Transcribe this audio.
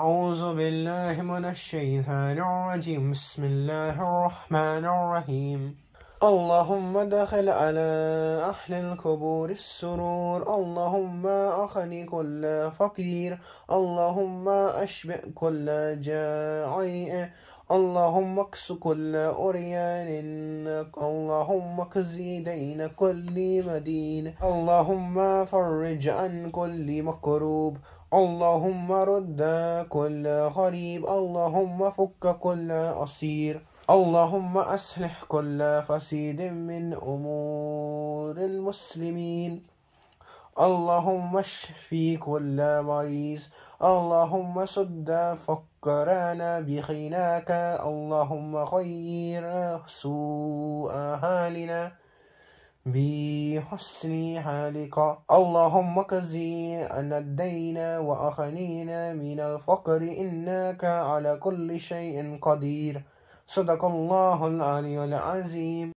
أعوذ بالله من الشيطان الرجيم بسم الله الرحمن الرحيم اللهم دخل على أهل القبور السرور اللهم أخني كل فقير اللهم أشبع كل جائع اللهم اكس كل أريان اللهم اكزي دين كل مدين اللهم فرج عن كل مكروب اللهم رد كل غريب اللهم فك كل أسير اللهم أصلح كل فسيد من أمور المسلمين اللهم اشفي كل مريض اللهم سد فكرنا بخيناك اللهم غير سوء حالنا بحسن حالك اللهم كزي أن الدين وأخنينا من الفقر إنك على كل شيء قدير صدق الله العلي العظيم